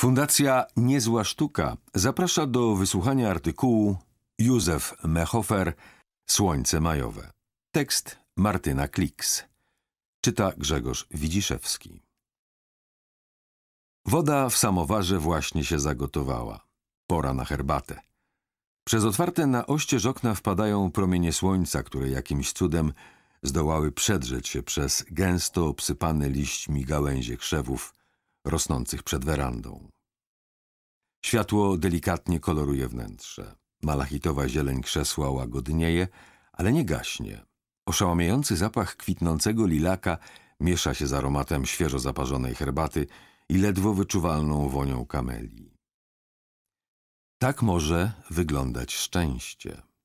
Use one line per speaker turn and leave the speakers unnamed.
Fundacja Niezła Sztuka zaprasza do wysłuchania artykułu Józef Mehofer Słońce majowe. Tekst Martyna Kliks. Czyta Grzegorz Widziszewski. Woda w samowarze właśnie się zagotowała. Pora na herbatę. Przez otwarte na oścież okna wpadają promienie słońca, które jakimś cudem zdołały przedrzeć się przez gęsto obsypane liśćmi gałęzie krzewów – rosnących przed werandą. Światło delikatnie koloruje wnętrze. Malachitowa zieleń krzesła łagodnieje, ale nie gaśnie. Oszałamiający zapach kwitnącego lilaka miesza się z aromatem świeżo zaparzonej herbaty i ledwo wyczuwalną wonią kameli. Tak może wyglądać
szczęście.